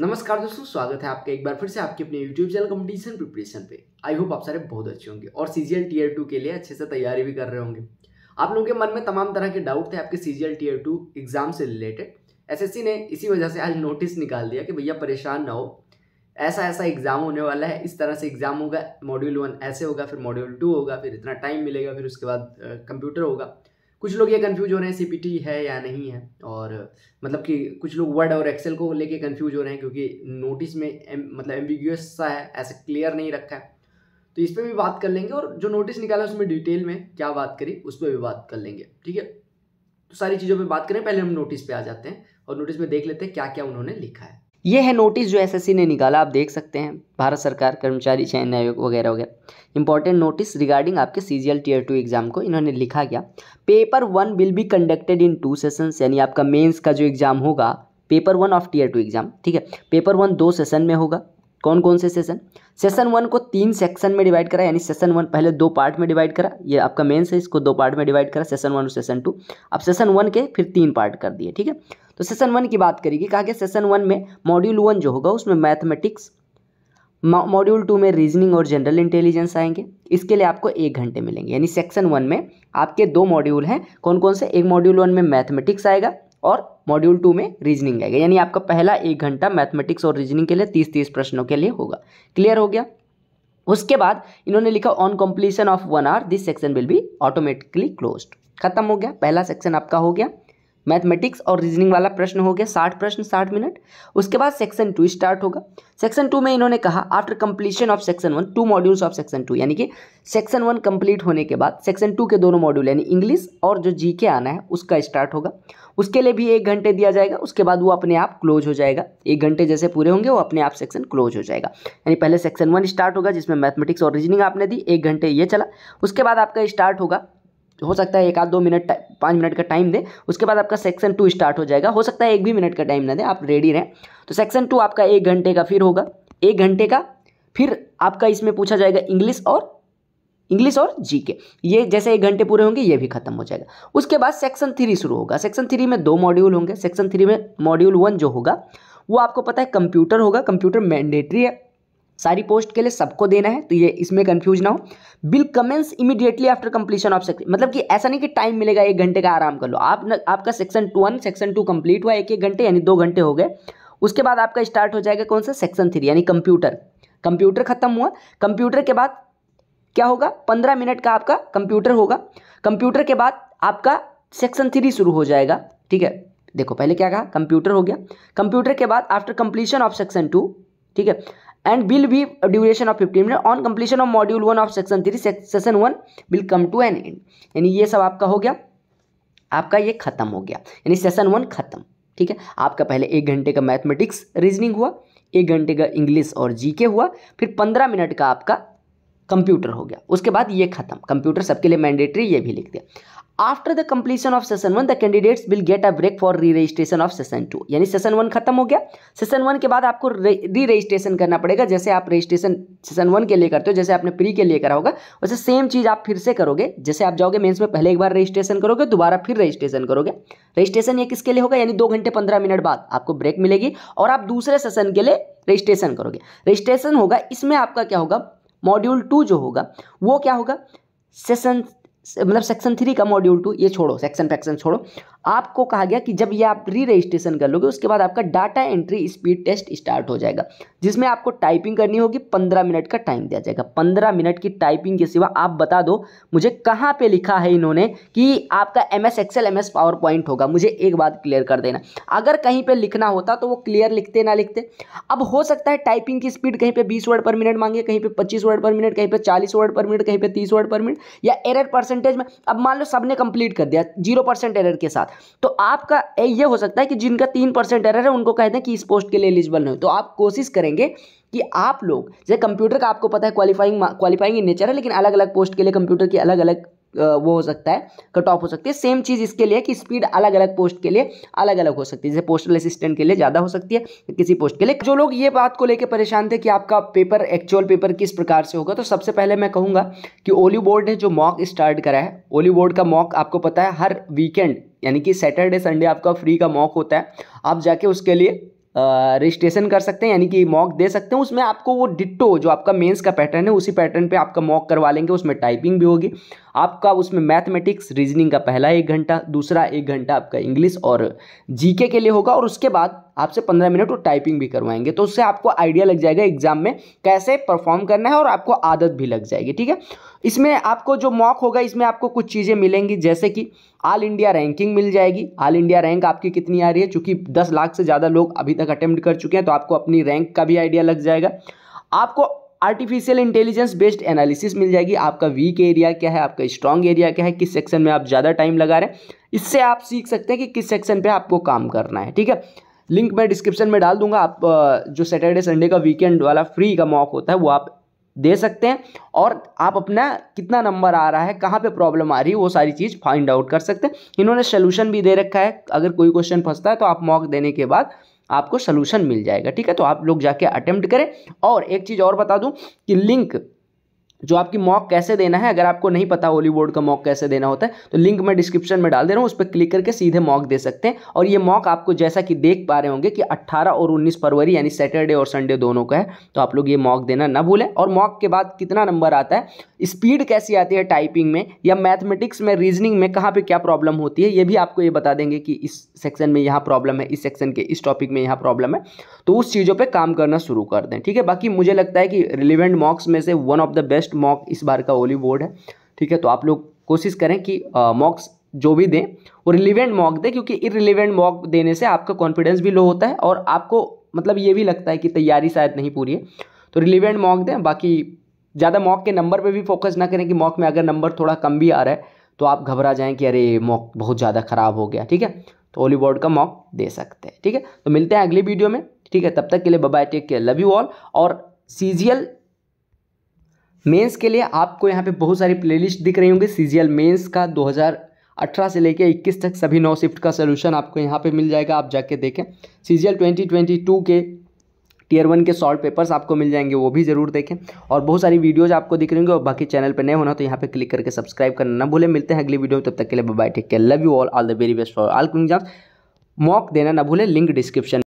नमस्कार दोस्तों स्वागत है आपका एक बार फिर से आपके अपने YouTube चैनल कंपटीशन प्रिपरेशन पे आई होप आप सारे बहुत अच्छे होंगे और C G L tier two के लिए अच्छे से तैयारी भी कर रहे होंगे आप लोगों के मन में तमाम तरह के डाउट थे आपके C G L tier two exam से रिलेटेड एस ने इसी वजह से आज नोटिस निकाल दिया कि भैया परेशान ना हो ऐसा ऐसा एग्जाम होने वाला है इस तरह से एग्जाम होगा मॉड्यूल वन ऐसे होगा फिर मॉड्यूल टू होगा फिर इतना टाइम मिलेगा फिर उसके बाद कंप्यूटर होगा कुछ लोग ये कन्फ्यूज हो रहे हैं सी है या नहीं है और मतलब कि कुछ लोग वर्ड और एक्सेल को लेके कन्फ्यूज हो रहे हैं क्योंकि नोटिस में एम, मतलब एम्बिग्यूस सा है ऐसे क्लियर नहीं रखा है तो इस पर भी बात कर लेंगे और जो नोटिस निकाला उसमें डिटेल में क्या बात करी उस पर भी बात कर लेंगे ठीक है तो सारी चीज़ों पर बात करें पहले हम नोटिस पर आ जाते हैं और नोटिस में देख लेते हैं क्या क्या उन्होंने लिखा है ये है नोटिस जो एसएससी ने निकाला आप देख सकते हैं भारत सरकार कर्मचारी चयन आयोग वगैरह वगैरह इंपॉर्टेंट नोटिस रिगार्डिंग आपके C G L tier two exam को इन्होंने लिखा गया paper one will be conducted in two session यानी आपका मेंस का जो एग्जाम होगा paper one of tier two exam ठीक है पेपर वन दो सेशन में होगा कौन कौन से सेशन सेशन वन को तीन सेक्शन में डिवाइड करा यानी सेशन वन पहले दो पार्ट में डिवाइड करा ये आपका मेन्स है इसको दो पार्ट में डिवाइड करा सेशन वन और सेशन टू अब सेशन वन के फिर तीन पार्ट कर दिए ठीक है तो सेशन वन की बात करेगी कहा गया सेशन वन में मॉड्यूल वन जो होगा उसमें मैथमेटिक्स मॉड्यूल टू में रीजनिंग और जनरल इंटेलिजेंस आएंगे इसके लिए आपको एक घंटे मिलेंगे यानी सेक्शन वन में आपके दो मॉड्यूल हैं कौन कौन से एक मॉड्यूल वन में मैथमेटिक्स आएगा और मॉड्यूल टू में रीजनिंग आएगा यानी आपका पहला एक घंटा मैथमेटिक्स और रीजनिंग के लिए तीस तीस प्रश्नों के लिए होगा क्लियर हो गया उसके बाद इन्होंने लिखा on completion of one hour this section will be automatically closed खत्म हो गया पहला सेक्शन आपका हो गया मैथमेटिक्स और रीजनिंग वाला प्रश्न हो गया साठ प्रश्न साठ मिनट उसके बाद सेक्शन टू स्टार्ट होगा सेक्शन टू में इन्होंने कहा after completion of section one two modules of section two यानी कि सेक्शन वन कंप्लीट होने के बाद सेक्शन टू के दोनों मॉड्यूल यानी इंग्लिश और जो जी के आना है उसका स्टार्ट होगा उसके लिए भी एक घंटे दिया जाएगा उसके बाद वो अपने आप क्लोज हो जाएगा एक घंटे जैसे पूरे होंगे वो अपने आप सेक्शन क्लोज हो जाएगा यानी पहले सेक्शन वन स्टार्ट होगा जिसमें मैथमेटिक्स और रीजनिंग आपने दी एक घंटे ये चला उसके बाद आपका स्टार्ट होगा हो सकता है एक आध दो मिनट पाँच मिनट का टाइम दे उसके बाद आपका सेक्शन टू स्टार्ट हो जाएगा हो सकता है एक भी मिनट का टाइम ना दें आप रेडी रहें तो सेक्शन टू आपका एक घंटे का फिर होगा एक घंटे का फिर आपका इसमें पूछा जाएगा इंग्लिश और इंग्लिश और जी के ये जैसे एक घंटे पूरे होंगे ये भी खत्म हो जाएगा उसके बाद सेक्शन थ्री शुरू होगा सेक्शन थ्री में दो मॉड्यूल होंगे सेक्शन थ्री में मॉड्यूल वन जो होगा वो आपको पता है कंप्यूटर होगा कंप्यूटर मैंडेटरी है सारी पोस्ट के लिए सबको देना है तो ये इसमें कंफ्यूज ना हो will commence immediately after completion of section मतलब कि ऐसा नहीं कि टाइम मिलेगा एक घंटे का आराम कर लो आप न, आपका section two one section two complete हुआ एक एक घंटे यानी दो घंटे हो गए उसके बाद आपका स्टार्ट हो जाएगा कौन सा सेक्शन थ्री यानी कंप्यूटर कंप्यूटर खत्म हुआ कंप्यूटर के बाद क्या होगा पंद्रह मिनट का आपका कंप्यूटर होगा कंप्यूटर के बाद आपका सेक्शन थ्री शुरू हो जाएगा ठीक है देखो पहले क्या कहा कंप्यूटर हो गया कंप्यूटर के बाद after completion of section two ठीक है and will be duration of fifty minute on completion of module one of section three section one will come to an end यानी ये सब आपका हो गया आपका ये खत्म हो गया यानी सेशन वन खत्म ठीक है आपका पहले एक घंटे का मैथमेटिक्स रीजनिंग हुआ एक घंटे का इंग्लिश और जीके हुआ फिर पंद्रह मिनट का आपका कंप्यूटर हो गया उसके बाद ये खत्म कंप्यूटर सबके लिए मैंडेटरी ये भी लिख दिया after the completion of session one the candidates will get a break for re registration of session two यानी सेशन वन खत्म हो गया सेशन वन के बाद आपको री रजिस्ट्रेशन करना पड़ेगा जैसे आप रजिस्ट्रेशन सेशन वन के लिए करते हो जैसे आपने प्री के लिए करा होगा वैसे सेम चीज़ आप फिर से करोगे जैसे आप जाओगे मेन्स में पहले एक बार रजिस्ट्रेशन करोगे दोबारा फिर रजिस्ट्रेशन करोगे रजिस्ट्रेशन ये किसके लिए होगा यानी दो घंटे पंद्रह मिनट बाद आपको ब्रेक मिलेगी और आप दूसरे सेशन के लिए रजिस्ट्रेशन करोगे रजिस्ट्रेशन होगा इसमें आपका क्या होगा मॉड्यूल टू जो होगा वो क्या होगा सेशन मतलब सेक्शन थ्री का मॉड्यूल टू ये छोड़ो सेक्शन फैक्शन छोड़ो आपको कहा गया कि जब ये आप री रजिस्ट्रेशन कर लोगे उसके बाद आपका data entry speed test start हो जाएगा जिसमें आपको टाइपिंग करनी होगी पंद्रह मिनट का टाइम दिया जाएगा पंद्रह मिनट की टाइपिंग के सिवा आप बता दो मुझे कहाँ पे लिखा है इन्होंने कि आपका M S Excel M S PowerPoint होगा मुझे एक बात क्लियर कर देना अगर कहीं पर लिखना होता तो वो क्लियर लिखते ना लिखते अब हो सकता है टाइपिंग की स्पीड कहीं पर बीस वर्ड पर मिनट मांगे कहीं पर पच्चीस वर्ड पर मिनट कहीं पर चालीस वर्ड पर मिनट कहीं पर तीस वर्ड पर मिनट या एरर परसेंटेज में अब मान लो सबने कंप्लीट कर दिया जीरो परसेंट एरर के साथ तो आपका ये हो सकता है कि जिनका तीन परसेंट एरर है उनको कह दें कि इस पोस्ट के लिए एलिजिबल नहीं तो आप कोशिश करेंगे कि आप लोग जैसे कंप्यूटर का आपको पता है क्वालिफाइंग क्वालिफाइंग इन नेचर है लेकिन अलग अलग पोस्ट के लिए कंप्यूटर की अलग अलग वो हो सकता है कट ऑफ हो सकती है सेम चीज़ इसके लिए कि स्पीड अलग अलग पोस्ट के लिए अलग अलग हो सकती है जैसे पोस्टल असिस्टेंट के लिए ज़्यादा हो सकती है किसी पोस्ट के लिए जो लोग ये बात को लेकर परेशान थे कि आपका पेपर एक्चुअल पेपर किस प्रकार से होगा तो सबसे पहले मैं कहूँगा कि ओली बोर्ड ने जो मॉक स्टार्ट करा है ओली बोर्ड का मॉक आपको पता है हर वीकेंड यानी कि सैटरडे संडे आपका फ्री का मॉक होता है आप जाके उसके लिए रजिस्ट्रेशन कर सकते हैं यानी कि मॉक दे सकते हैं उसमें आपको वो डिट्टो जो आपका मेंस का पैटर्न है उसी पैटर्न पे आपका मॉक करवा लेंगे उसमें टाइपिंग भी होगी आपका उसमें मैथमेटिक्स रीजनिंग का पहला एक घंटा दूसरा एक घंटा आपका इंग्लिश और जीके के लिए होगा और उसके बाद आपसे पंद्रह मिनट वो टाइपिंग भी करवाएंगे तो उससे आपको आइडिया लग जाएगा एग्जाम में कैसे परफॉर्म करना है और आपको आदत भी लग जाएगी ठीक है इसमें आपको जो मॉक होगा इसमें आपको कुछ चीज़ें मिलेंगी जैसे कि ऑल इंडिया रैंकिंग मिल जाएगी ऑल इंडिया रैंक आपकी कितनी आ रही है चूँकि दस लाख से ज़्यादा लोग अभी तक अटैम्प्ट कर चुके हैं तो आपको अपनी रैंक का भी आइडिया लग जाएगा आपको आर्टिफिशियल इंटेलिजेंस बेस्ड एनालिसिस मिल जाएगी आपका वीक एरिया क्या है आपका स्ट्रांग एरिया क्या है किस सेक्शन में आप ज़्यादा टाइम लगा रहे हैं इससे आप सीख सकते हैं कि किस सेक्शन पे आपको काम करना है ठीक है लिंक मैं डिस्क्रिप्शन में डाल दूंगा आप जो सैटरडे संडे का वीकेंड वाला फ्री का मॉक होता है वो आप दे सकते हैं और आप अपना कितना नंबर आ रहा है कहाँ पे प्रॉब्लम आ रही है वो सारी चीज़ फाइंड आउट कर सकते हैं इन्होंने सोल्यूशन भी दे रखा है अगर कोई क्वेश्चन फंसता है तो आप मॉक देने के बाद आपको सोल्यूशन मिल जाएगा ठीक है तो आप लोग जाके अटैम्प्ट करें और एक चीज़ और बता दूँ कि लिंक जो आपकी मॉक कैसे देना है अगर आपको नहीं पता हॉलीवुड का मॉक कैसे देना होता है तो लिंक मैं डिस्क्रिप्शन में डाल दे रहा हूँ उस पर क्लिक करके सीधे मॉक दे सकते हैं और ये मॉक आपको जैसा कि देख पा रहे होंगे कि 18 और 19 फरवरी यानी सैटरडे और संडे दोनों का है तो आप लोग ये मॉक देना ना भूलें और मॉक के बाद कितना नंबर आता है स्पीड कैसी आती है टाइपिंग में या मैथमेटिक्स में रीजनिंग में कहाँ पर क्या प्रॉब्लम होती है ये भी आपको ये बता देंगे कि इस सेक्शन में यहाँ प्रॉब्लम है इस सेक्शन के इस टॉपिक में यहाँ प्रॉब्लम है तो उस चीज़ों पर काम करना शुरू कर दें ठीक है बाकी मुझे लगता है कि रिलिवेंट मॉक्स में से one of the best best mock इस बार का ओली बोर्ड है ठीक है तो आप लोग कोशिश करें कि मॉक्स जो भी दें वो रिलीवेंट मॉक दें क्योंकि इरिलीवेंट मॉक देने से आपका कॉन्फिडेंस भी लो होता है और आपको मतलब ये भी लगता है कि तैयारी शायद नहीं पूरी है तो रिलीवेंट मॉक दें बाकी ज़्यादा मॉक के नंबर पे भी फोकस ना करें कि मॉक में अगर नंबर थोड़ा कम भी आ रहा है तो आप घबरा जाएं कि अरे मॉक बहुत ज़्यादा ख़राब हो गया ठीक है तो ओली बोर्ड का मॉक दे सकते हैं ठीक है तो मिलते हैं अगली वीडियो में ठीक है तब तक के लिए bye bye take care love you all और सीजियल मेंस के लिए आपको यहाँ पे बहुत सारी प्लेलिस्ट दिख रही होंगी सी मेंस का 2018 से लेके 21 तक सभी नौ शिफ्ट का सोल्यूशन आपको यहाँ पे मिल जाएगा आप जाके देखें सी जी के टीयर वन के सॉल्ट पेपर्स आपको मिल जाएंगे वो भी जरूर देखें और बहुत सारी वीडियोज आपको दिख रही होंगी और बाकी चैनल पर नए होना तो यहाँ पे क्लिक करके सब्सक्राइब करना ना भूलें मिलते हैं अगली वीडियो में तब तक के लिए bye take care love you all all the very best for all exams mock देना ना भूलें लिंक डिस्क्रिप्शन